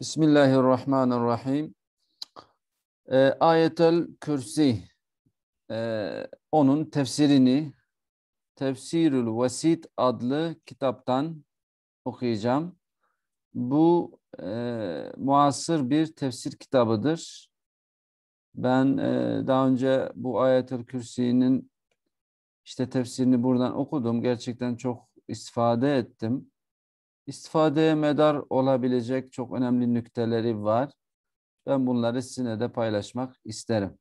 Bismillahirrahmanirrahim. E, Ayetel Kürsi e, onun tefsirini Tefsirül Vesit adlı kitaptan okuyacağım. Bu e, muasır bir tefsir kitabıdır. Ben e, daha önce bu Ayetel Kürsi'nin işte tefsirini buradan okudum. Gerçekten çok istifade ettim istifadeye medar olabilecek çok önemli nükteleri var. Ben bunları sizinle de paylaşmak isterim.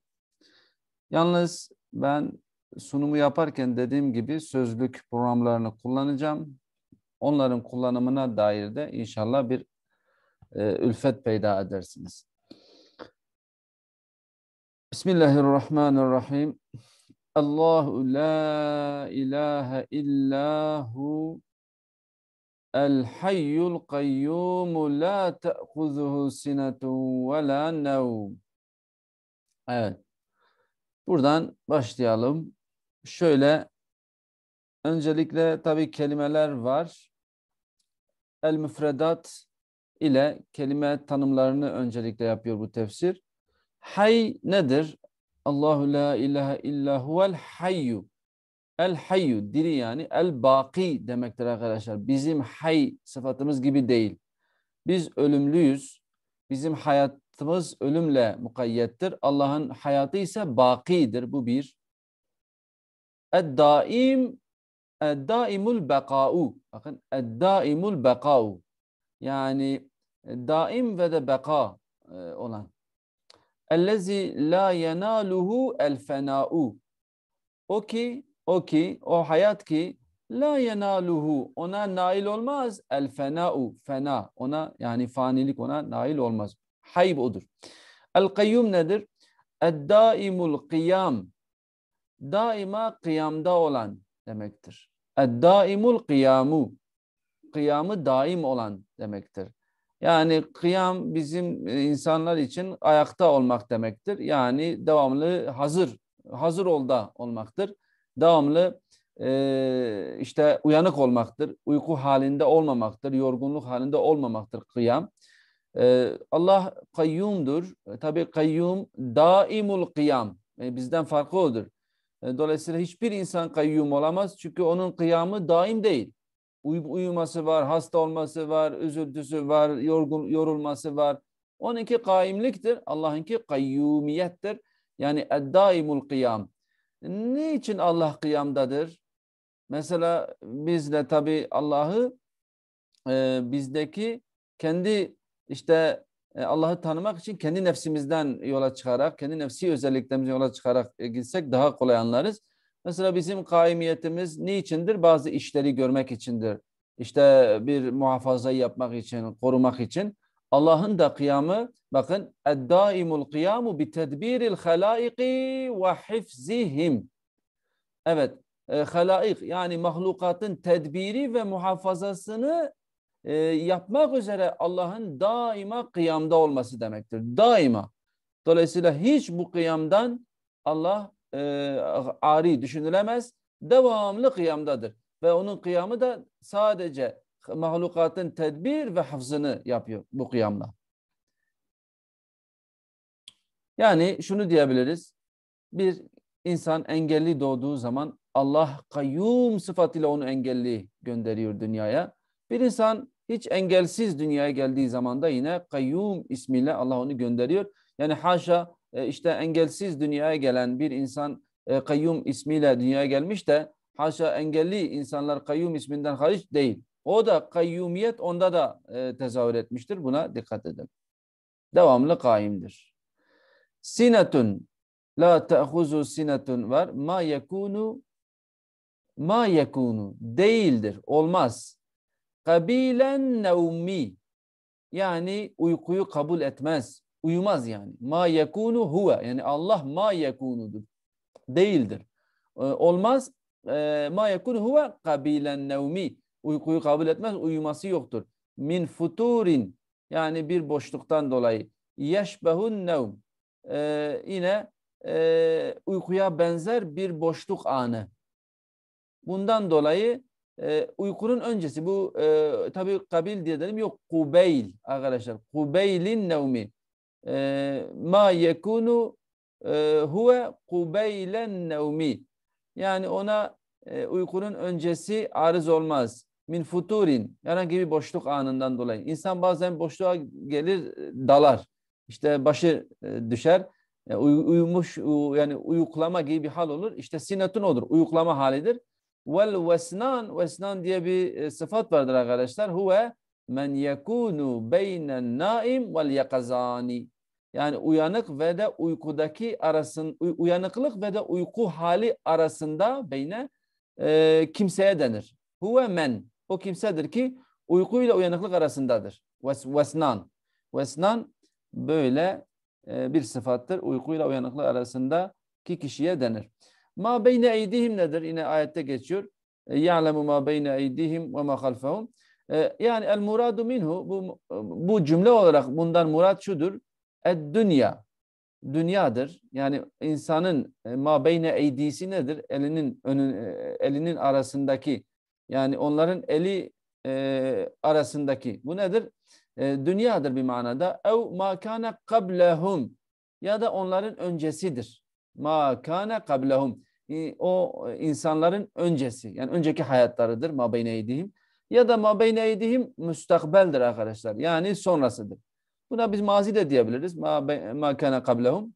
Yalnız ben sunumu yaparken dediğim gibi sözlük programlarını kullanacağım. Onların kullanımına dair de inşallah bir e, ülfet peyda edersiniz. Bismillahirrahmanirrahim. Allahu la ilahe illa Hu. El hayyul kayyum la te'kuzuhu sinetu ve la nevm. Evet. Buradan başlayalım. Şöyle öncelikle tabi kelimeler var. El müfredat ile kelime tanımlarını öncelikle yapıyor bu tefsir. Hay nedir? Allahu la ilahe illa huvel hayyu. El hayyu diri yani el baki demektir arkadaşlar. Bizim hay sıfatımız gibi değil. Biz ölümlüyüz. Bizim hayatımız ölümle mukayyettir. Allah'ın hayatı ise bakidir. Bu bir. daim Eddaim Eddaimul beka'u. Bakın eddaimul beka'u. Yani e, daim ve de beka e, olan. Ellezi la yenaluhu el fena'u. O ki o ki, o hayat ki la yenaluhu ona nail olmaz. El fena'u fena ona yani fanilik ona nail olmaz. Hayb odur. El kayyum nedir? El daimul kıyam daima kıyamda olan demektir. El daimul kıyamu kıyamı daim olan demektir. Yani kıyam bizim insanlar için ayakta olmak demektir. Yani devamlı hazır, hazır olda olmaktır devamlı e, işte uyanık olmaktır, uyku halinde olmamaktır, yorgunluk halinde olmamaktır kıyam. E, Allah kayyumdur. E, Tabi kayyum daimul kıyam. E, bizden farklı odur. E, dolayısıyla hiçbir insan kayyum olamaz çünkü onun kıyamı daim değil. Uy uyuması var, hasta olması var, üzüntüsü var, yorgun yorulması var. Onunki kaimliktir, Allah'ınki kayyumiyettir. Yani daimul kıyam. Ne için Allah kıyamdadır? Mesela biz de tabi Allah'ı e, bizdeki kendi işte e, Allah'ı tanımak için kendi nefsimizden yola çıkarak, kendi nefsi özelliklerimizi yola çıkarak e, gitsek daha kolay anlarız. Mesela bizim kaimiyetimiz içindir? Bazı işleri görmek içindir. İşte bir muhafaza yapmak için, korumak için. Allah'ın da kıyamı bakın eddaimul kıyamu bi tedbiril halaiki ve hifzihim. Evet e, yani mahlukatın tedbiri ve muhafazasını e, yapmak üzere Allah'ın daima kıyamda olması demektir. Daima. Dolayısıyla hiç bu kıyamdan Allah e, ari düşünülemez. Devamlı kıyamdadır. Ve onun kıyamı da sadece mahlukatın tedbir ve hafzını yapıyor bu kıyamla. Yani şunu diyebiliriz. Bir insan engelli doğduğu zaman Allah kayyum sıfatıyla onu engelli gönderiyor dünyaya. Bir insan hiç engelsiz dünyaya geldiği zaman da yine kayyum ismiyle Allah onu gönderiyor. Yani haşa e, işte engelsiz dünyaya gelen bir insan e, kayyum ismiyle dünyaya gelmiş de haşa engelli insanlar kayyum isminden hariç değil. O da kayyumiyet onda da e, tezahür etmiştir. Buna dikkat edin. Devamlı kaimdir. Sinetun la te'huzu sinetun var. Ma yekunu ma yekunu değildir. Olmaz. Kabilen nevmi yani uykuyu kabul etmez. Uyumaz yani. Ma yekunu huve yani Allah ma yekunudur. Değildir. E, olmaz. E, ma yekunu huve kabilen nevmi Uykuyu kabul etmez, uyuması yoktur. Min futurin yani bir boşluktan dolayı. Yeşbehun nevm ee, yine e, uykuya benzer bir boşluk anı. Bundan dolayı e, uykunun öncesi bu e, tabi kabil diye dedim yok kubeyl arkadaşlar kubeylin nevmi e, ma yekunu e, huve kubeylen nevmi yani ona e, uykunun öncesi arız olmaz min futurin herhangi bir boşluk anından dolayı. İnsan bazen boşluğa gelir e, dalar. İşte başı e, düşer. E, uyumuş yani uyuklama gibi bir hal olur. İşte sinatun olur. Uyuklama halidir. Vel vesnan vesnan diye bir sıfat vardır arkadaşlar. Huve men yekunu beynen naim vel yakazani. Yani uyanık ve de uykudaki arasın uyanıklık ve de uyku hali arasında beyne e, kimseye denir. Huve men o kimsedir ki uykuyla uyanıklık arasındadır. Ves, vesnan. Vesnan böyle e, bir sıfattır. Uykuyla uyanıklık arasındaki kişiye denir. Ma beyne eydihim nedir? Yine ayette geçiyor. E, ya'lemu ma beyne eydihim ve ma halfehum. E, yani el muradu minhu bu, bu cümle olarak bundan murat şudur. Ed dünya. Dünyadır. Yani insanın ma beyne eydisi nedir? Elinin önün, elinin arasındaki yani onların eli e, arasındaki. Bu nedir? E, dünyadır bir manada. Ev ma kana kablehum ya da onların öncesidir. Ma kana kablehum. E, o insanların öncesi. Yani önceki hayatlarıdır. Ma beyneydihim. Ya da ma beyneydihim müstakbeldir arkadaşlar. Yani sonrasıdır. Buna biz mazi de diyebiliriz. Ma, ma kana kablehum.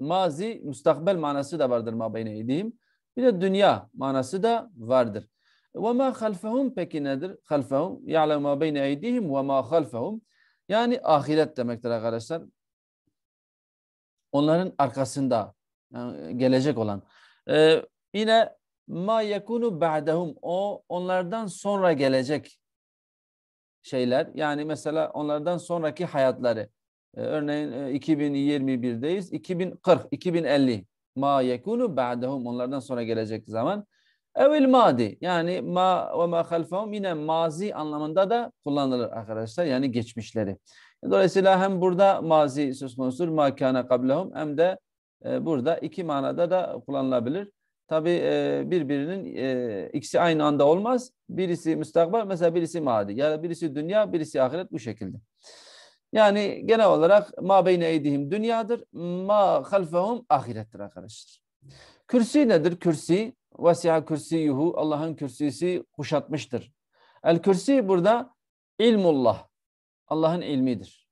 Mazi, müstakbel manası da vardır ma beyneydihim. Bir de dünya manası da vardır. Ve ma halfehum peki nedir? Halfehum ya'lem ma beyne eydihim ve ma halfehum. Yani ahiret demektir arkadaşlar. Onların arkasında yani gelecek olan. Ee, yine ma yekunu ba'dehum o onlardan sonra gelecek şeyler. Yani mesela onlardan sonraki hayatları. Ee, örneğin 2021'deyiz. 2040, 2050 ma yekunu ba'dehum onlardan sonra gelecek zaman. Evil madi yani ma ve ma halfahum yine mazi anlamında da kullanılır arkadaşlar yani geçmişleri. Dolayısıyla hem burada mazi söz konusudur ma kana kablehum hem de e, burada iki manada da kullanılabilir. Tabi e, birbirinin e, ikisi aynı anda olmaz. Birisi müstakbel mesela birisi madi ya da birisi dünya birisi ahiret bu şekilde. Yani genel olarak ma beyne eydihim dünyadır, ma halfahum ahirettir arkadaşlar. Kürsi nedir? Kürsi Vesiha kürsiyuhu Allah'ın kürsisi kuşatmıştır. El kürsi burada ilmullah. Allah'ın ilmidir.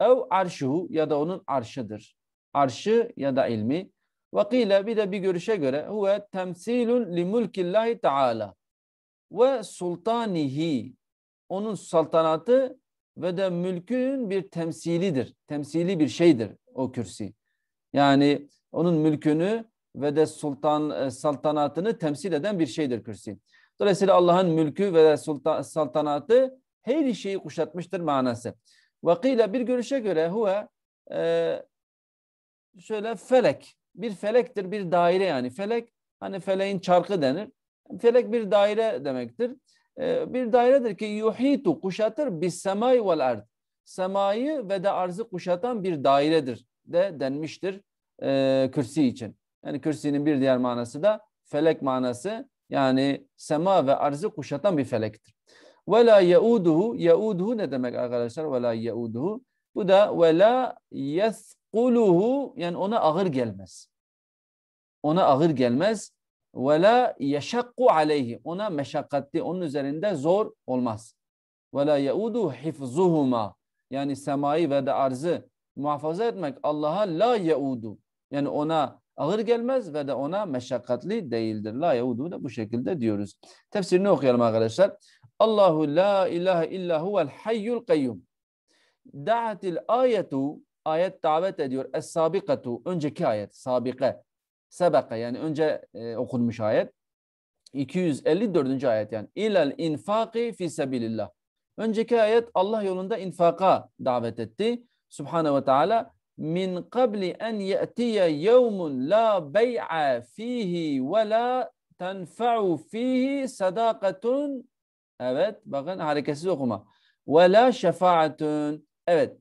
Ev arşuhu ya da onun arşıdır. Arşı ya da ilmi. Ve kile bir de bir görüşe göre huve temsilun li mulkillahi teala ve sultanihi onun saltanatı ve de mülkün bir temsilidir. Temsili bir şeydir o kürsi. Yani onun mülkünü ve de sultan e, saltanatını temsil eden bir şeydir kürsi. Dolayısıyla Allah'ın mülkü ve sultan, saltanatı her şeyi kuşatmıştır manası. Vakıyla bir görüşe göre huve e, şöyle felek. Bir felektir, bir daire yani. Felek hani feleğin çarkı denir. Felek bir daire demektir. E, bir dairedir ki yuhitu kuşatır bis semai vel ard. Semayı ve de arzı kuşatan bir dairedir de denmiştir kürsi için. Yani kürsinin bir diğer manası da felek manası yani sema ve arzı kuşatan bir felektir. Ve la yauduhu, yauduhu ne demek arkadaşlar? Ve la yauduhu. Bu da ve la yesquluhu yani ona ağır gelmez. Ona ağır gelmez. Ve la yeşakku aleyhi. Ona meşakkatli, onun üzerinde zor olmaz. Ve la yauduhu hifzuhuma. Yani semayı ve de arzı muhafaza etmek Allah'a la yaudu. Yani ona ağır gelmez ve de ona meşakkatli değildir. La yaudu da bu şekilde diyoruz. Tefsirini okuyalım arkadaşlar. Allahu la ilahe illa huvel hayyul kayyum. Da'atil ayetu ayet davet ediyor. Es-sabikatu önceki ayet sabike. Sebeka yani önce e, okunmuş ayet. 254. ayet yani ilal infaqi fi sabilillah. Önceki ayet Allah yolunda infaka davet etti. Subhanahu ve Teala min qabli en ye'tiye yevmun la bey'a fihi ve la tenfa'u fihi sadakatun evet bakın hareketsiz okuma ve la şefaatun evet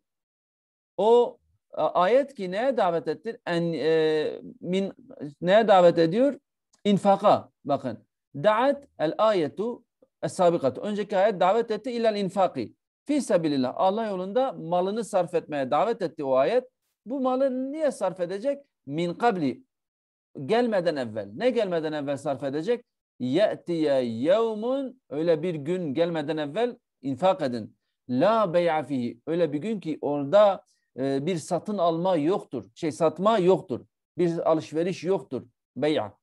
o ayet ki neye davet ettir? En, e, min, neye davet ediyor? İnfaka. Bakın. Da'at el ayetu es-sabikatu. Önceki ayet davet etti ilal infaki. Fi sabilillah. Allah yolunda malını sarf etmeye davet etti o ayet. Bu malı niye sarf edecek? Min kabli. Gelmeden evvel. Ne gelmeden evvel sarf edecek? Ye'tiye yevmun. Öyle bir gün gelmeden evvel infak edin. La bey'a fihi. Öyle bir gün ki orada e, bir satın alma yoktur. Şey satma yoktur. Bir alışveriş yoktur. Bey'a.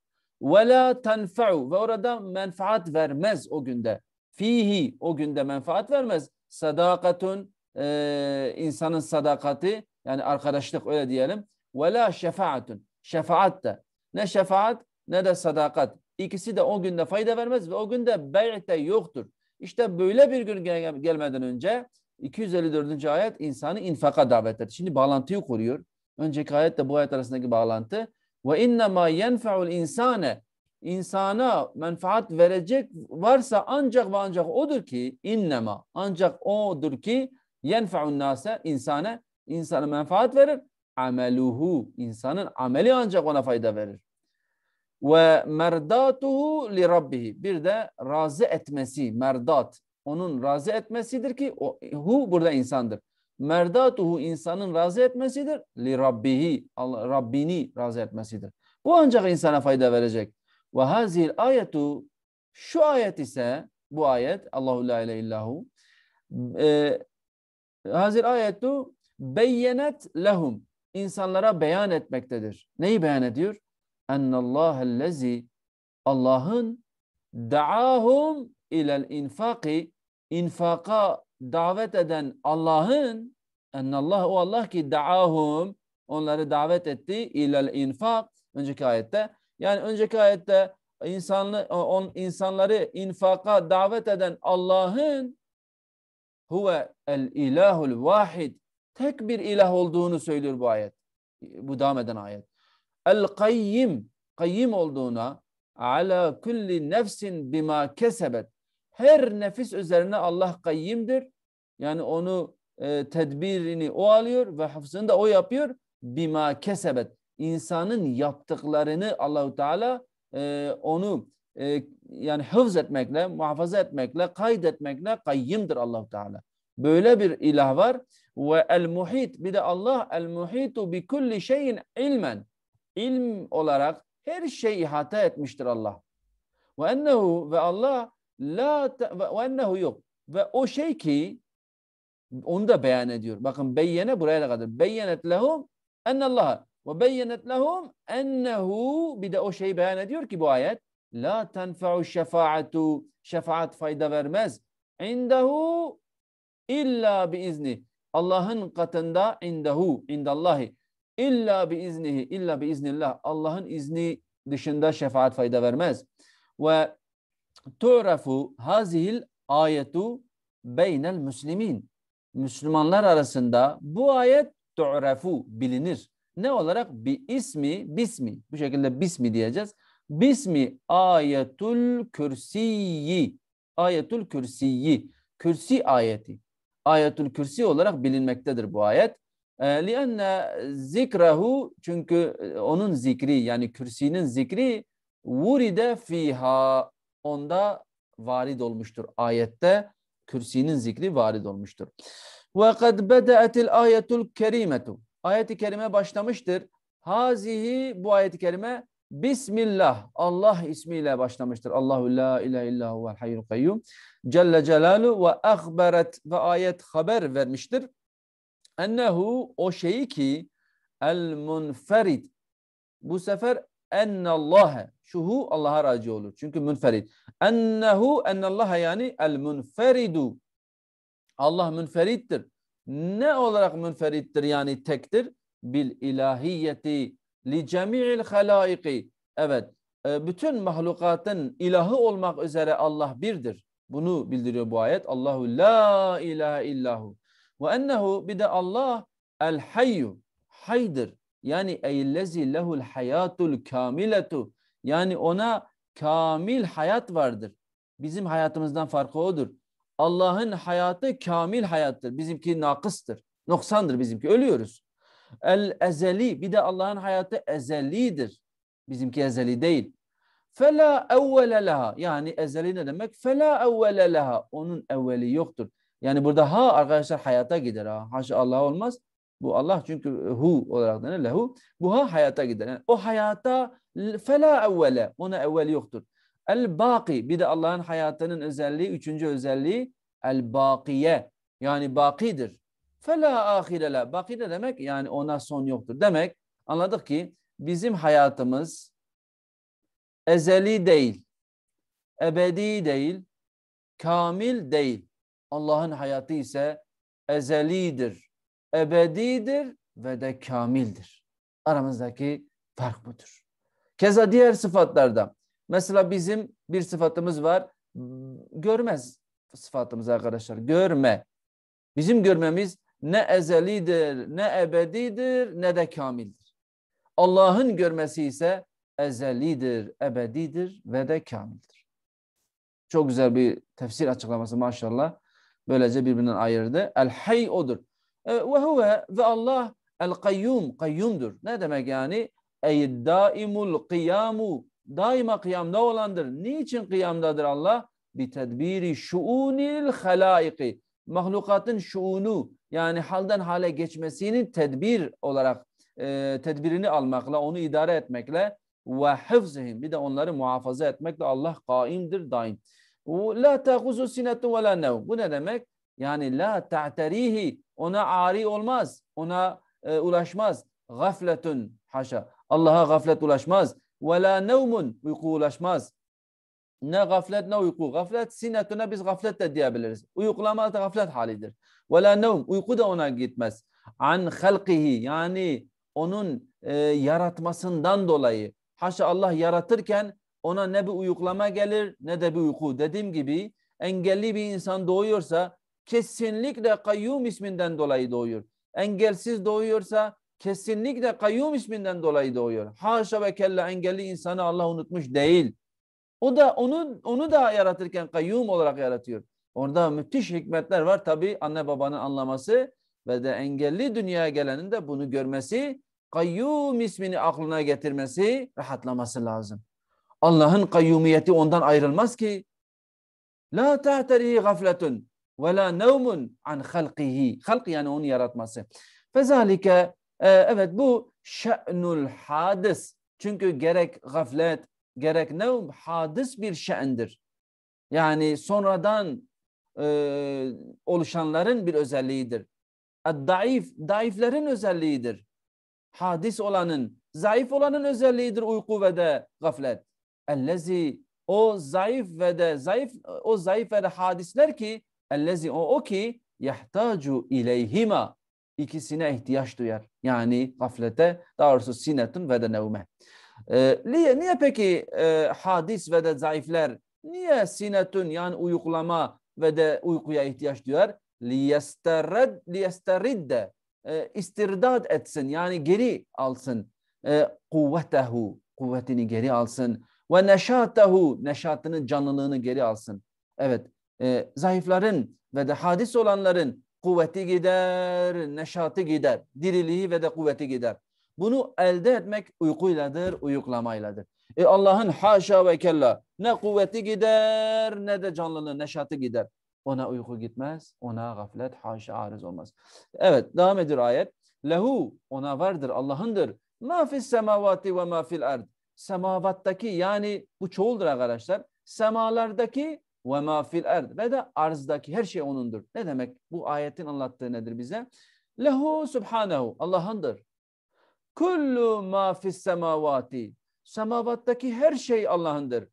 Ve la tenfe'u. Ve orada menfaat vermez o günde. Fihi. O günde menfaat vermez. Sadakatun. Ee, insanın sadakati yani arkadaşlık öyle diyelim. Ve la şefaatun. Şefaat de. Ne şefaat ne de sadakat. İkisi de o günde fayda vermez ve o günde bey'te yoktur. İşte böyle bir gün gel gelmeden önce 254. ayet insanı infaka davet etti. Şimdi bağlantıyı kuruyor. Önceki ayetle bu ayet arasındaki bağlantı. Ve inne ma yenfe'ul insane insana menfaat verecek varsa ancak ve ancak odur ki innema ancak odur ki yenfe'un nase insana insana menfaat verir. Ameluhu insanın ameli ancak ona fayda verir. Ve merdatuhu li rabbihi bir de razı etmesi merdat onun razı etmesidir ki o, hu burada insandır. Merdatuhu insanın razı etmesidir. Li rabbihi Allah, Rabbini razı etmesidir. Bu ancak insana fayda verecek. Ve hazil ayetu şu ayet ise bu ayet Allahu la ilahe illahu e, hazil ayetu beyyenet lehum insanlara beyan etmektedir. Neyi beyan ediyor? lezi Allah'ın da'ahum ilel infaki infaka davet eden Allah'ın ennallah o Allah ki da'ahum onları davet etti ilel infak önceki ayette yani önceki ayette insanlı on insanları infaka davet eden Allah'ın huve el ilahul vahid tek bir ilah olduğunu söylüyor bu ayet. Bu devam eden ayet. El kayyim, kayyim olduğuna ala kulli nefsin bima kesebet. Her nefis üzerine Allah kayyimdir. Yani onu e, tedbirini o alıyor ve hafızını da o yapıyor. Bima kesebet. İnsanın yaptıklarını Allahu Teala e, onu e, yani hıfz etmekle, muhafaza etmekle, kaydetmekle kayyimdir Allahu Teala. Böyle bir ilah var. Ve el muhit bir de Allah el muhitu bi kulli şeyin ilmen. ilm olarak her şeyi ihata etmiştir Allah. Ve ennehu ve Allah la ve ennehu yok. Ve o şey ki onu da beyan ediyor. Bakın beyyene buraya kadar. Beyyenet lehum ennallaha ve beyyenet lehum ennehu bir de o şeyi beyan ediyor ki bu ayet la tenfa'u şefaatu şefaat fayda vermez. İndehu İlla bi izni. Allah'ın katında indahu indallahi. İlla bi iznihi, illa bi iznillah. Allah'ın izni dışında şefaat fayda vermez. Ve tu'rafu hazihil ayetu beynel müslimin. Müslümanlar arasında bu ayet tu'rafu bilinir. Ne olarak? Bi ismi, bismi. Bu şekilde bismi diyeceğiz. Bismi ayetul kürsiyi. Ayetul kürsiyi. Kürsi ayeti. Ayetül Kürsi olarak bilinmektedir bu ayet. لِأَنَّ ee, zikrahu çünkü e, onun zikri yani kürsinin zikri vuride fiha onda varid olmuştur. Ayette kürsinin zikri varid olmuştur. Ve kad bede'etil ayetul kerimetu. Ayet-i kerime başlamıştır. Hazihi bu ayet-i kerime Bismillah Allah ismiyle başlamıştır. Allahu la ilahe illa huvel hayyul kayyum. Celle celalu ve ahberet ve ayet haber vermiştir. Ennehu o şeyi ki el munferid. Bu sefer ennallâhe. Şuhu Allah'a raci olur. Çünkü münferid. Ennehu ennallâhe yani el munferidu. Allah münferittir. Ne olarak münferittir yani tektir? Bil ilahiyeti li cemi'il halaiki. Evet, e, bütün mahlukatın ilahı olmak üzere Allah birdir. Bunu bildiriyor bu ayet. Allahu la ilahe illahu. Ve ennehu bir de Allah el hayyu. Haydır. Yani eylezi lehul hayatul kamiletu. Yani ona kamil hayat vardır. Bizim hayatımızdan farkı odur. Allah'ın hayatı kamil hayattır. Bizimki nakıstır. Noksandır bizimki. Ölüyoruz. El ezeli bir de Allah'ın hayatı ezelidir. Bizimki ezeli değil. Fela evvele leha yani ezeli ne demek? Fela evvele leha onun evveli yoktur. Yani burada ha arkadaşlar hayata gider ha. Haşa Allah olmaz. Bu Allah çünkü hu olarak denir lehu. Bu ha hayata gider. Yani o hayata fela evvele ona evveli yoktur. El baki bir de Allah'ın hayatının özelliği üçüncü özelliği el bakiye yani bakidir. Fela ahirele. Bakire demek yani ona son yoktur. Demek anladık ki bizim hayatımız ezeli değil, ebedi değil, kamil değil. Allah'ın hayatı ise ezelidir, ebedidir ve de kamildir. Aramızdaki fark budur. Keza diğer sıfatlarda. Mesela bizim bir sıfatımız var. Görmez sıfatımız arkadaşlar. Görme. Bizim görmemiz ne ezelidir, ne ebedidir, ne de kamildir. Allah'ın görmesi ise ezelidir, ebedidir ve de kamildir. Çok güzel bir tefsir açıklaması maşallah. Böylece birbirinden ayırdı. El hay odur. E, ve huve ve Allah el kayyum, kayyumdur. Ne demek yani? Ey daimul kıyamu, daima kıyamda olandır. Niçin kıyamdadır Allah? Bi tedbiri şuunil halaiki mahlukatın şuunu yani halden hale geçmesini tedbir olarak e, tedbirini almakla, onu idare etmekle ve hıfzihim bir de onları muhafaza etmekle Allah kaimdir daim. La ta'huzu sinetu ve la Bu ne demek? Yani la ta'terihi ona ari olmaz, ona e, ulaşmaz. Gafletun haşa. Allah'a gaflet ulaşmaz. Ve la nevmun uyku ulaşmaz. Ne gaflet ne uyku. Gaflet sinetuna biz gaflet de diyebiliriz. Uyuklama da gaflet halidir. Ve la nevm. Uyku da ona gitmez. An halkihi yani onun e, yaratmasından dolayı. Haşa Allah yaratırken ona ne bir uyuklama gelir ne de bir uyku. Dediğim gibi engelli bir insan doğuyorsa kesinlikle kayyum isminden dolayı doğuyor. Engelsiz doğuyorsa kesinlikle kayyum isminden dolayı doğuyor. Haşa ve kella engelli insanı Allah unutmuş değil. O da onu onu da yaratırken kayyum olarak yaratıyor. Orada müthiş hikmetler var. Tabi anne babanın anlaması ve de engelli dünyaya gelenin de bunu görmesi, kayyum ismini aklına getirmesi, rahatlaması lazım. Allah'ın kayyumiyeti ondan ayrılmaz ki. La tahterihi gafletun ve la nevmun an halkihi. Halk yani onu yaratması. Fezalike e, evet bu şe'nul hadis. Çünkü gerek gaflet, gerek ne hadis bir şeendir. Yani sonradan e, oluşanların bir özelliğidir. Daif, daiflerin özelliğidir. Hadis olanın, zayıf olanın özelliğidir uyku ve de gaflet. Ellezi o zayıf ve de zayıf o zayıf ve de hadisler ki ellezi o, o ki yahtacu ileyhima ikisine ihtiyaç duyar. Yani gaflete, daha doğrusu sinetun ve de nevme. Ee, niye, niye peki e, hadis ve de zayıfler niye sinetun yani uyuklama ve de uykuya ihtiyaç duyar? Liyesterred, liyesterridde e, istirdat etsin yani geri alsın e, kuvvetehu kuvvetini geri alsın ve neşatahu neşatının canlılığını geri alsın. Evet e, zayıfların ve de hadis olanların kuvveti gider, neşatı gider, diriliği ve de kuvveti gider. Bunu elde etmek uykuyladır, uyuklamayladır. E Allah'ın haşa ve kella ne kuvveti gider ne de canlılığı, neşatı gider. Ona uyku gitmez, ona gaflet haşa arız olmaz. Evet devam ediyor ayet. Lehu ona vardır, Allah'ındır. Ma fis semavati ve ma fil ard. Semavattaki yani bu çoğuldur arkadaşlar. Semalardaki ve ma fil ard ve de arzdaki her şey onundur. Ne demek? Bu ayetin anlattığı nedir bize? Lehu subhanahu. Allah'ındır. Kullu ma fis semavati. Semavattaki her şey Allah'ındır.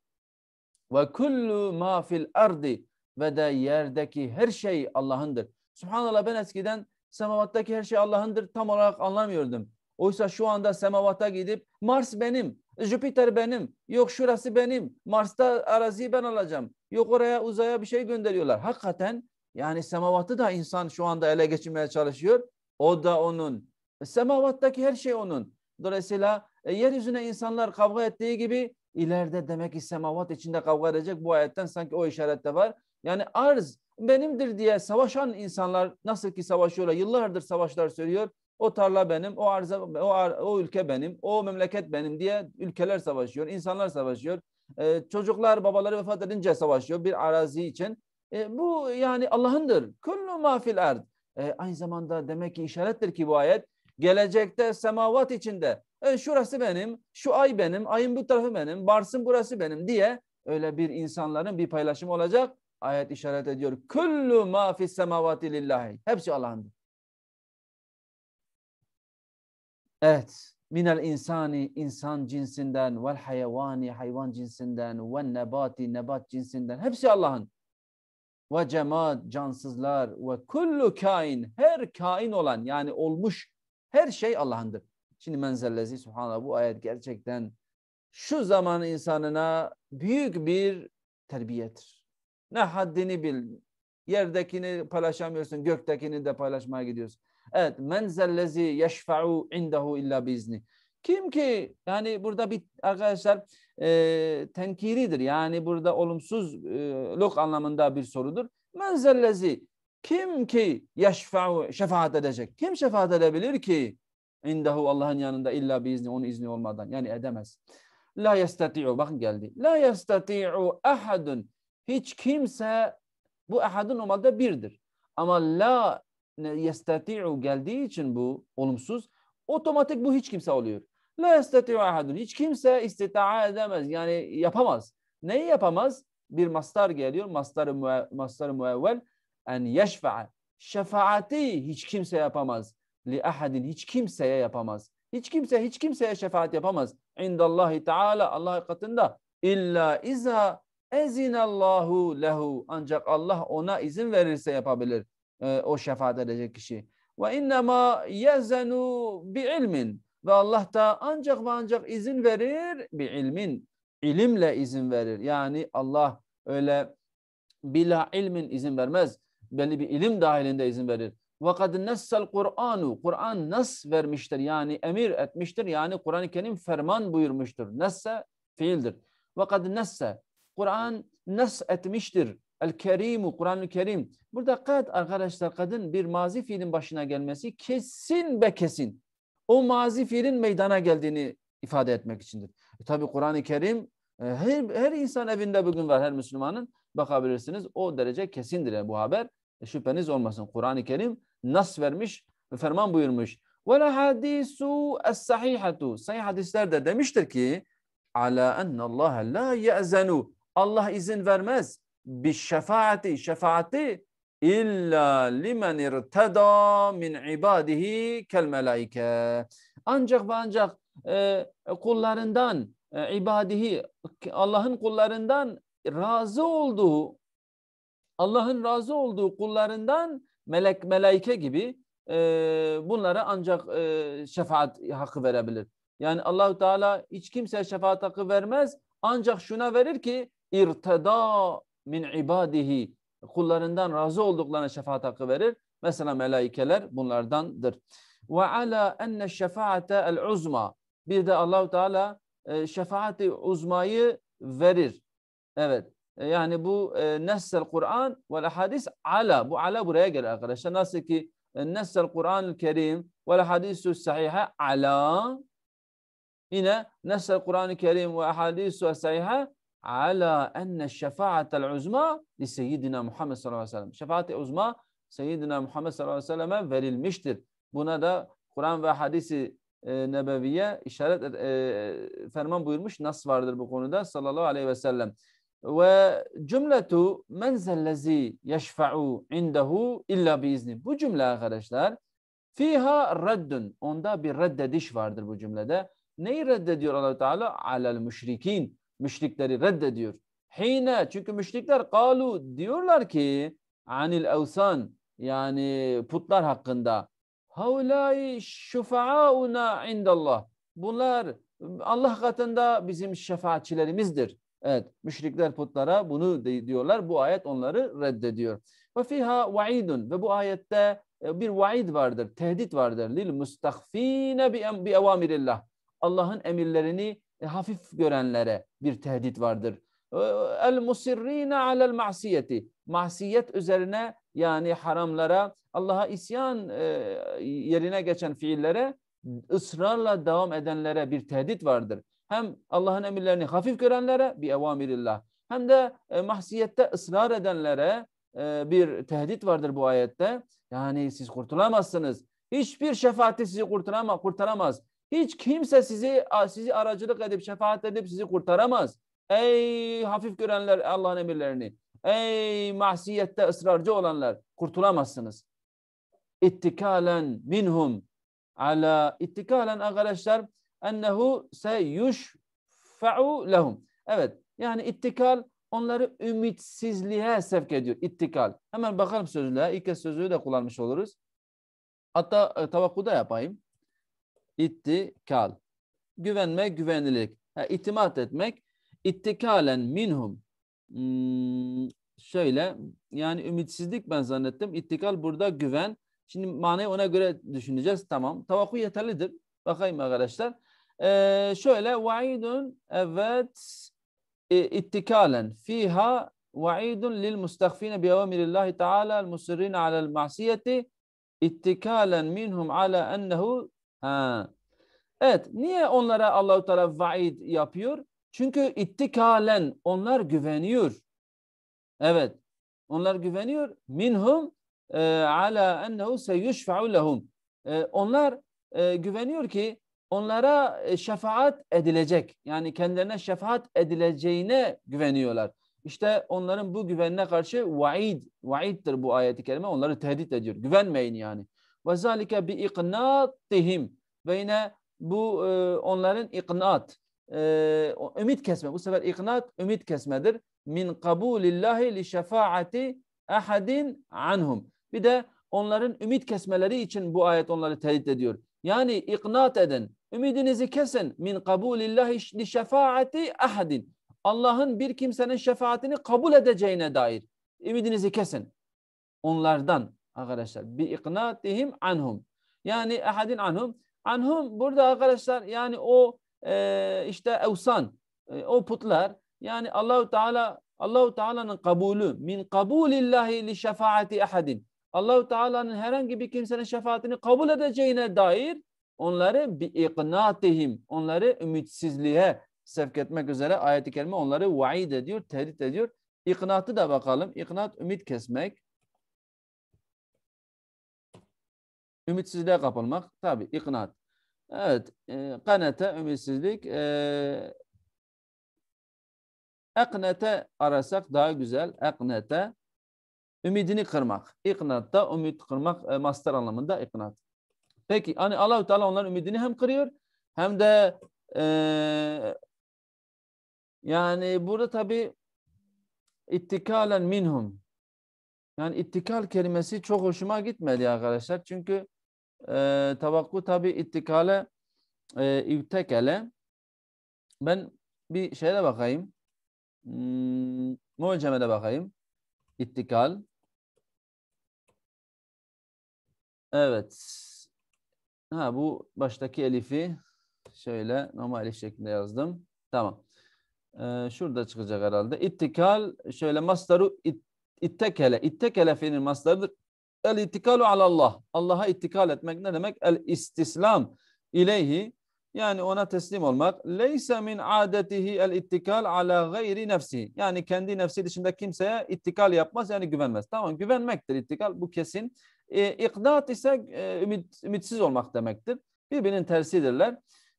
Ve kullu ma fil ardi ve de yerdeki her şey Allah'ındır. Subhanallah ben eskiden semavattaki her şey Allah'ındır tam olarak anlamıyordum. Oysa şu anda semavata gidip Mars benim, Jüpiter benim, yok şurası benim, Mars'ta araziyi ben alacağım, yok oraya uzaya bir şey gönderiyorlar. Hakikaten yani semavatı da insan şu anda ele geçirmeye çalışıyor. O da onun e, semavattaki her şey onun. Dolayısıyla e, yeryüzüne insanlar kavga ettiği gibi ileride demek ki semavat içinde kavga edecek bu ayetten sanki o işarette var. Yani arz benimdir diye savaşan insanlar nasıl ki savaşıyorlar yıllardır savaşlar söylüyor. O tarla benim, o arza, o, ar, o ülke benim, o memleket benim diye ülkeler savaşıyor, insanlar savaşıyor. Ee, çocuklar babaları vefat edince savaşıyor bir arazi için. E, bu yani Allah'ındır. Kullu mafil fil ard. E, aynı zamanda demek ki işarettir ki bu ayet Gelecekte semavat içinde e, şurası benim, şu ay benim, ayın bu tarafı benim, Bars'ın burası benim diye öyle bir insanların bir paylaşımı olacak. Ayet işaret ediyor. Kullu ma fis semavati lillahi. Hepsi Allah'ındır. Evet. Minel insani insan cinsinden vel hayvani hayvan cinsinden ve nebati nebat cinsinden hepsi Allah'ın. Ve cemaat cansızlar ve kullu kain her kain olan yani olmuş her şey Allah'ındır. Şimdi menzellezi subhanallah bu ayet gerçekten şu zaman insanına büyük bir terbiyedir. Ne haddini bil. Yerdekini paylaşamıyorsun, göktekini de paylaşmaya gidiyorsun. Evet, menzellezi yeşfa'u indahu illa bizni. Kim ki yani burada bir arkadaşlar e, tenkiridir. Yani burada olumsuz e, lok anlamında bir sorudur. Menzellezi kim ki yeşfa'u şefaat edecek? Kim şefaat edebilir ki? İndehu Allah'ın yanında illa bir izni onun izni olmadan. Yani edemez. La yestati'u bakın geldi. La yestati'u ahadun. Hiç kimse bu ahadın normalde birdir. Ama la yestati'u geldiği için bu olumsuz. Otomatik bu hiç kimse oluyor. La yestati'u ahadun. Hiç kimse istita'a edemez. Yani yapamaz. Neyi yapamaz? Bir mastar geliyor. Mastar-ı müevvel en yeşfa'a şefaati hiç kimse yapamaz. Li ahadin hiç kimseye yapamaz. Hiç kimse hiç kimseye şefaat yapamaz. İndallahi Teala Allah katında illa iza ezinallahu lehu ancak Allah ona izin verirse yapabilir e, o şefaat edecek kişi. Ve innema yezenu bi ilmin ve Allah da ancak ve ancak izin verir bi ilmin ilimle izin verir. Yani Allah öyle bila ilmin izin vermez belli bir ilim dahilinde izin verir. وَقَدْ نَسَّ Kur'anu Kur'an nas vermiştir yani emir etmiştir yani Kur'an-ı Kerim ferman buyurmuştur. Nesse fiildir. وَقَدْ nesse Kur'an nas etmiştir. El-Kerimu Kur'an-ı Kerim. Burada kad arkadaşlar kadın bir mazi fiilin başına gelmesi kesin be kesin. O mazi fiilin meydana geldiğini ifade etmek içindir. E, tabi Kur'an-ı Kerim ee, her, her insan evinde bugün var her Müslümanın. Bakabilirsiniz o derece kesindir bu haber. E, şüpheniz olmasın. Kur'an-ı Kerim nas vermiş, ferman buyurmuş. Ve la hadisu es-sahihatu. Sahih hadisler de demiştir ki ala enne Allah la ye'zenu. Allah izin vermez. Bi şefaati, şefaati illa limen irtada min ibadihi kel Ancak ve ancak e, kullarından e, ibadihi Allah'ın kullarından razı olduğu Allah'ın razı olduğu kullarından melek melaike gibi e, bunlara ancak e, şefaat hakkı verebilir. Yani Allahu Teala hiç kimse şefaat hakkı vermez ancak şuna verir ki irteda min ibadihi kullarından razı olduklarına şefaat hakkı verir. Mesela melaikeler bunlardandır. Ve ala enne şefaate el uzma bir de Allahu Teala e, şefaati uzmayı verir. Evet. E, yani bu e, nessel Kur'an ve hadis ala. Bu ala buraya gelir arkadaşlar. Nasıl ki e, nesel Kur'an-ı Kerim ve i sahiha ala. Yine nesel Kur'an-ı Kerim ve i sahiha ala enne şefaatel uzma li seyyidina Muhammed sallallahu aleyhi ve sellem. Şefaati uzma Seyyidina Muhammed sallallahu aleyhi ve selleme verilmiştir. Buna da Kur'an ve hadisi e, nebeviye işaret e, ferman buyurmuş nas vardır bu konuda sallallahu aleyhi ve sellem. Ve cümletu men zellezi yeşfa'u indehu illa biizni. Bu cümle arkadaşlar fiha reddun. Onda bir reddediş vardır bu cümlede. Neyi reddediyor allah Teala? Alel müşrikin. Müşrikleri reddediyor. Hine çünkü müşrikler kalu diyorlar ki anil evsan yani putlar hakkında Haulai şufauna indallah. Bunlar Allah katında bizim şefaatçilerimizdir. Evet, müşrikler putlara bunu diyorlar. Bu ayet onları reddediyor. Ve fiha vaidun ve bu ayette e, bir vaid vardır, tehdit vardır. Lil mustakfine bi awamirillah Allah'ın emirlerini e, hafif görenlere bir tehdit vardır. E, el musirrine alel masiyeti. Masiyet üzerine yani haramlara Allah'a isyan e, yerine geçen fiillere ısrarla devam edenlere bir tehdit vardır. Hem Allah'ın emirlerini hafif görenlere bir evamirillah hem de e, mahsiyette ısrar edenlere e, bir tehdit vardır bu ayette. Yani siz kurtulamazsınız. Hiçbir şefaati sizi kurtarama, kurtaramaz. Hiç kimse sizi sizi aracılık edip şefaat edip sizi kurtaramaz. Ey hafif görenler Allah'ın emirlerini. Ey mahsiyette ısrarcı olanlar kurtulamazsınız ittikalen minhum ala ittikalen arkadaşlar ennehu seyüşfe'u lehum. Evet yani ittikal onları ümitsizliğe sevk ediyor. İttikal. Hemen bakalım sözlüğe. İlk kez sözlüğü de kullanmış oluruz. Hatta e, tavakkuda yapayım. İttikal. Güvenme, güvenilik. Ha, itimat etmek. İttikalen minhum. Hmm, şöyle yani ümitsizlik ben zannettim. İttikal burada güven. Şimdi manayı ona göre düşüneceğiz. Tamam. Tavakku yeterlidir. Bakayım arkadaşlar. Ee, şöyle vaidun evet e, ittikalen fiha vaidun lil mustakfine bi evamirillahi ta'ala al musirrine alel masiyeti ittikalen minhum ala ennehu ha. Evet. Niye onlara Allahu Teala vaid yapıyor? Çünkü ittikalen onlar güveniyor. Evet. Onlar güveniyor. Minhum ee, ala ennehu seyüşfe'u lehum. Ee, onlar e, güveniyor ki onlara e, şefaat edilecek. Yani kendilerine şefaat edileceğine güveniyorlar. İşte onların bu güvenine karşı vaid, vaiddir bu ayeti kerime onları tehdit ediyor. Güvenmeyin yani. Ve zalike bi iknatihim ve yine bu e, onların iknat, e, ümit kesme. Bu sefer iknat ümit kesmedir. Min kabulillahi li şefaati ahadin anhum. Bir de onların ümit kesmeleri için bu ayet onları tehdit ediyor. Yani iknat edin, ümidinizi kesin. Min kabulillahi li şefaati ahadin. Allah'ın bir kimsenin şefaatini kabul edeceğine dair ümidinizi kesin. Onlardan arkadaşlar. Bi iknatihim anhum. Yani ahadin anhum. Anhum burada arkadaşlar yani o e, işte evsan, e, o putlar yani Allahu Teala Allahu Teala'nın kabulü min kabulillahi li şefaati ahadin. Allahu Teala'nın herhangi bir kimsenin şefaatini kabul edeceğine dair onları bi iknatihim, onları ümitsizliğe sevk etmek üzere ayet-i kerime onları vaid ediyor, tehdit ediyor. İknatı da bakalım. İknat ümit kesmek. Ümitsizliğe kapılmak. Tabi iknat. Evet. E, kanete ümitsizlik. E, eknete arasak daha güzel. Eknete Ümidini kırmak. İknat da ümit kırmak e, master anlamında iknat. Peki hani Allahü Teala onların ümidini hem kırıyor hem de e, yani burada tabi ittikalen minhum. Yani ittikal kelimesi çok hoşuma gitmedi arkadaşlar. Çünkü e, tavakku tabi ittikale e, ivtekele. Ben bir şeye bakayım. Hmm, mucemede bakayım. İttikal. Evet. Ha bu baştaki elifi şöyle normal şekilde yazdım. Tamam. Ee, şurada çıkacak herhalde. İttikal şöyle masdaru ittekele. İttekele fiilin masdarıdır. El ittikalu ala Allah, Allah'a ittikal etmek ne demek? El istislam ileyhi. Yani ona teslim olmak. Leysa min adetihi el ittikal ala gayri nefsi. Yani kendi nefsi dışında kimseye ittikal yapmaz yani güvenmez. Tamam güvenmektir ittikal bu kesin. E, ikdat ise e, ümit, ümitsiz olmak demektir. Birbirinin tersidirler.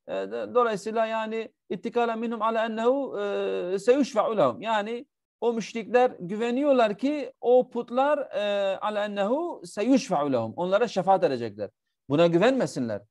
E, dolayısıyla yani ittikala minhum ala ennehu e, seyüşfe'u lehum. Yani o müşrikler güveniyorlar ki o putlar e, ala ennehu seyüşfe'u lehum. Onlara şefaat edecekler. Buna güvenmesinler.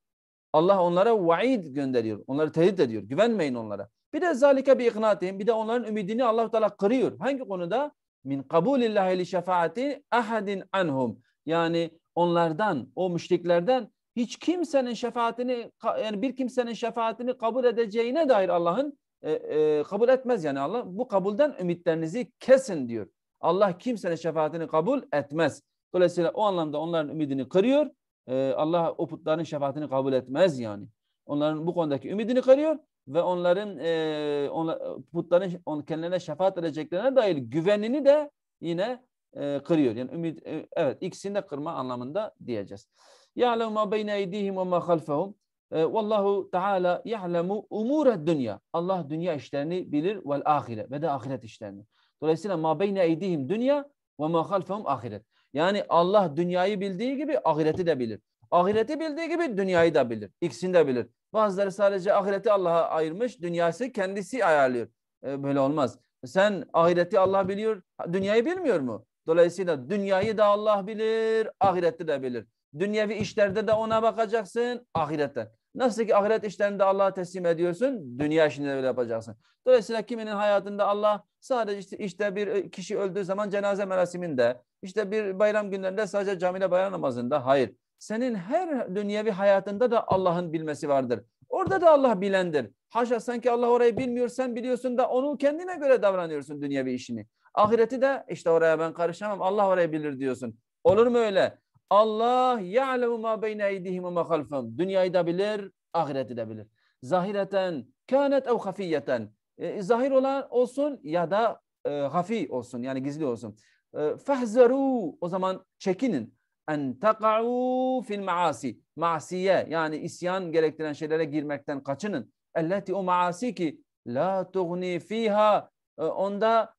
Allah onlara vaid gönderiyor. Onları tehdit ediyor. Güvenmeyin onlara. Bir de zalika bir iknatihim. Bir de onların ümidini allah Teala kırıyor. Hangi konuda? Min kabulillahi li şefaati ahadin anhum yani onlardan, o müşriklerden hiç kimsenin şefaatini yani bir kimsenin şefaatini kabul edeceğine dair Allah'ın e, e, kabul etmez yani Allah. Bu kabulden ümitlerinizi kesin diyor. Allah kimsenin şefaatini kabul etmez. Dolayısıyla o anlamda onların ümidini kırıyor. E, Allah o putların şefaatini kabul etmez yani. Onların bu konudaki ümidini kırıyor ve onların e, onla, putların on, kendilerine şefaat edeceklerine dair güvenini de yine e, kırıyor. Yani ümit e, evet ikisini de kırma anlamında diyeceğiz. Ya'lemu ma beyne eydihim ve ma halfehum. E, vallahu Teala ya'lemu umure dünya. Allah dünya işlerini bilir ve ahire ve de ahiret işlerini. Dolayısıyla ma beyne eydihim dünya ve ma halfehum ahiret. Yani Allah dünyayı bildiği gibi ahireti de bilir. Ahireti bildiği gibi dünyayı da bilir. İkisini de bilir. Bazıları sadece ahireti Allah'a ayırmış, dünyası kendisi ayarlıyor. E, böyle olmaz. Sen ahireti Allah biliyor, dünyayı bilmiyor mu? Dolayısıyla dünyayı da Allah bilir, ahirette de bilir. Dünyevi işlerde de ona bakacaksın, ahirette. Nasıl ki ahiret işlerini de Allah'a teslim ediyorsun, dünya işini de öyle yapacaksın. Dolayısıyla kiminin hayatında Allah sadece işte, işte bir e, kişi öldüğü zaman cenaze merasiminde, işte bir bayram günlerinde sadece camide bayram namazında, hayır. Senin her dünyevi hayatında da Allah'ın bilmesi vardır. Orada da Allah bilendir. Haşa sanki Allah orayı bilmiyor, sen biliyorsun da onu kendine göre davranıyorsun dünyevi işini. Ahireti de işte oraya ben karışamam. Allah oraya bilir diyorsun. Olur mu öyle? Allah ya'lemu ma beyne eydihim ve ma halfem. Dünyayı da bilir, ahireti de bilir. Zahireten kânet ev hafiyeten. E, zahir olan olsun ya da e, hafi olsun yani gizli olsun. E, Fehzeru o zaman çekinin. En teka'u fil maasi. maasiye yani isyan gerektiren şeylere girmekten kaçının. Elleti o maasi ki la tuğni fiha. E, onda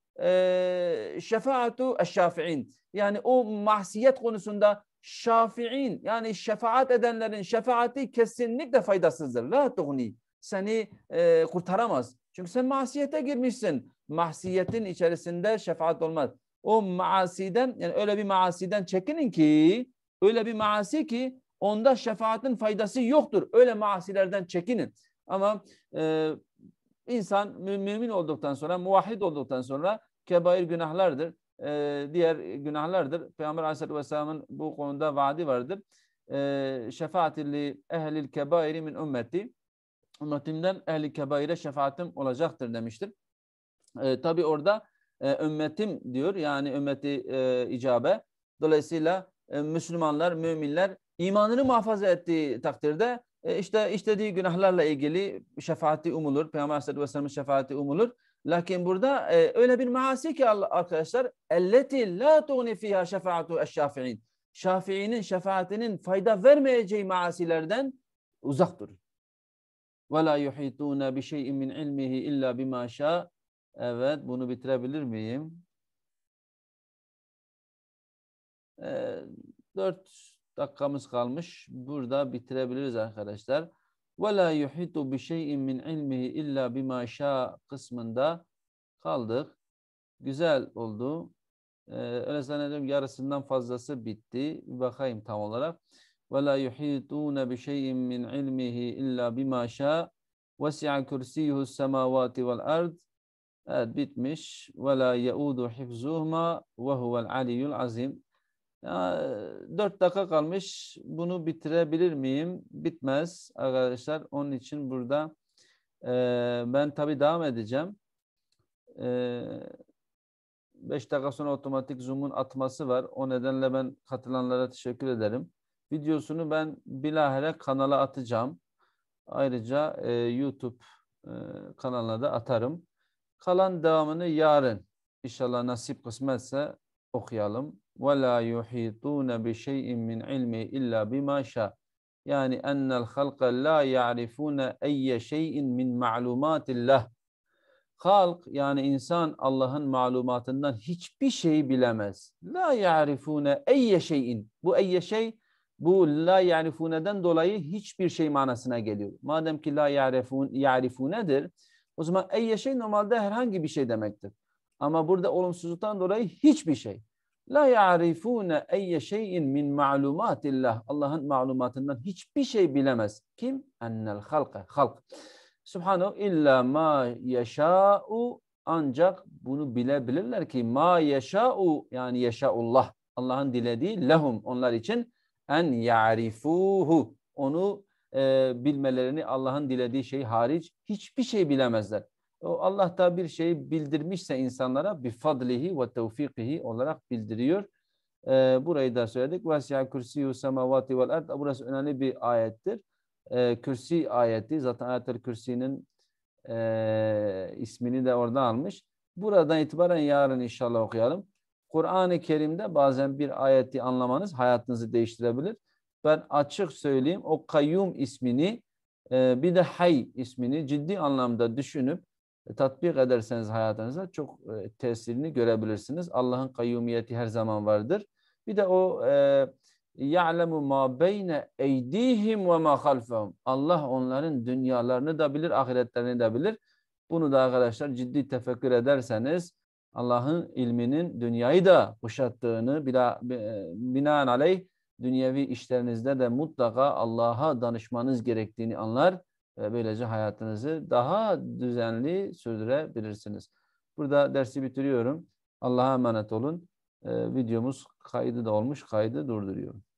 şefaatu şafiin yani o mahsiyet konusunda şafiin yani şefaat edenlerin şefaati kesinlikle faydasızdır. La tuğni seni e, kurtaramaz. Çünkü sen mahsiyete girmişsin. Mahsiyetin içerisinde şefaat olmaz. O maasiden yani öyle bir maasiden çekinin ki öyle bir maasi ki onda şefaatin faydası yoktur. Öyle maasilerden çekinin. Ama e, İnsan mümin olduktan sonra, muvahhid olduktan sonra kebair günahlardır. E, diğer günahlardır. Peygamber Aleyhisselatü Vesselam'ın bu konuda vaadi vardır. E, şefaatli ehlil kebairi min ümmeti. Ümmetimden ehli kebaire şefaatim olacaktır demiştir. E, ee, Tabi orada e, ümmetim diyor. Yani ümmeti e, icabe. Dolayısıyla e, Müslümanlar, müminler imanını muhafaza ettiği takdirde e, işte işlediği günahlarla ilgili şefaati umulur. Peygamber Aleyhisselatü Vesselam'ın şefaati umulur. Lakin burada e, öyle bir maasi ki arkadaşlar elleti la tuğni fiha şefaatu eşşafi'in. Şafii'nin şefaatinin fayda vermeyeceği maasilerden uzak durun. Ve la yuhituna bi şey'in min ilmihi illa bima şa. Evet bunu bitirebilir miyim? E, dört Dakikamız kalmış. Burada bitirebiliriz arkadaşlar. Ve la yuhitu bi şey'in min ilmihi illa bima kısmında kaldık. Güzel oldu. Ee, öyle zannediyorum yarısından fazlası bitti. Bir bakayım tam olarak. Ve la yuhitune bi şey'in min ilmihi illa bima şa vesi'a kürsiyuhu semavati vel ard. Evet bitmiş. Ve la yeudu hifzuhuma ve huvel azim. 4 dakika kalmış. Bunu bitirebilir miyim? Bitmez arkadaşlar. Onun için burada e, ben tabii devam edeceğim. 5 e, dakika sonra otomatik Zoom'un atması var. O nedenle ben katılanlara teşekkür ederim. Videosunu ben bilahare kanala atacağım. Ayrıca e, YouTube e, kanalına da atarım. Kalan devamını yarın inşallah nasip kısmetse okuyalım. Ve la yuhitun bi şey'in min ilmi illa bima şa. Yani enel halqa la ya'rifun ayye şey'in min ma'lumatillah. Halk yani insan Allah'ın malumatından hiçbir şeyi bilemez. La yarifun eyye şeyin. Bu eyye şey bu la ya'rifuneden dolayı hiçbir şey manasına geliyor. Madem ki la ya'rifun yarifun ya'rifunedir o zaman eyye şey normalde herhangi bir şey demektir. Ama burada olumsuzluktan dolayı hiçbir şey. La yarifuna eyye şeyin min ma'lumatillah. Allah'ın malumatından hiçbir şey bilemez. Kim? Ennel halka. Halk. Subhanahu illa ma yaşa'u ancak bunu bilebilirler ki ma yaşa'u yani yaşa'ullah. Allah'ın dilediği lehum onlar için en ya'rifuhu. Onu e, bilmelerini Allah'ın dilediği şey hariç hiçbir şey bilemezler. Allah da bir şeyi bildirmişse insanlara bir fadlihi ve tevfikihi olarak bildiriyor. E, burayı da söyledik. Vasiha kürsiyü semavati vel ard. Burası önemli bir ayettir. E, kürsi ayeti. Zaten ayetel kürsinin e, ismini de orada almış. Buradan itibaren yarın inşallah okuyalım. Kur'an-ı Kerim'de bazen bir ayeti anlamanız hayatınızı değiştirebilir. Ben açık söyleyeyim o kayyum ismini e, bir de hay ismini ciddi anlamda düşünüp e, tatbik ederseniz hayatınıza çok e, tesirini görebilirsiniz. Allah'ın kayyumiyeti her zaman vardır. Bir de o e, ya'lemu ma beyne eydihim ve ma halfehum. Allah onların dünyalarını da bilir, ahiretlerini de bilir. Bunu da arkadaşlar ciddi tefekkür ederseniz Allah'ın ilminin dünyayı da kuşattığını bila, e, binaenaleyh dünyevi işlerinizde de mutlaka Allah'a danışmanız gerektiğini anlar ve ee, böylece hayatınızı daha düzenli sürdürebilirsiniz. Burada dersi bitiriyorum. Allah'a emanet olun. Ee, videomuz kaydı da olmuş, kaydı durduruyorum.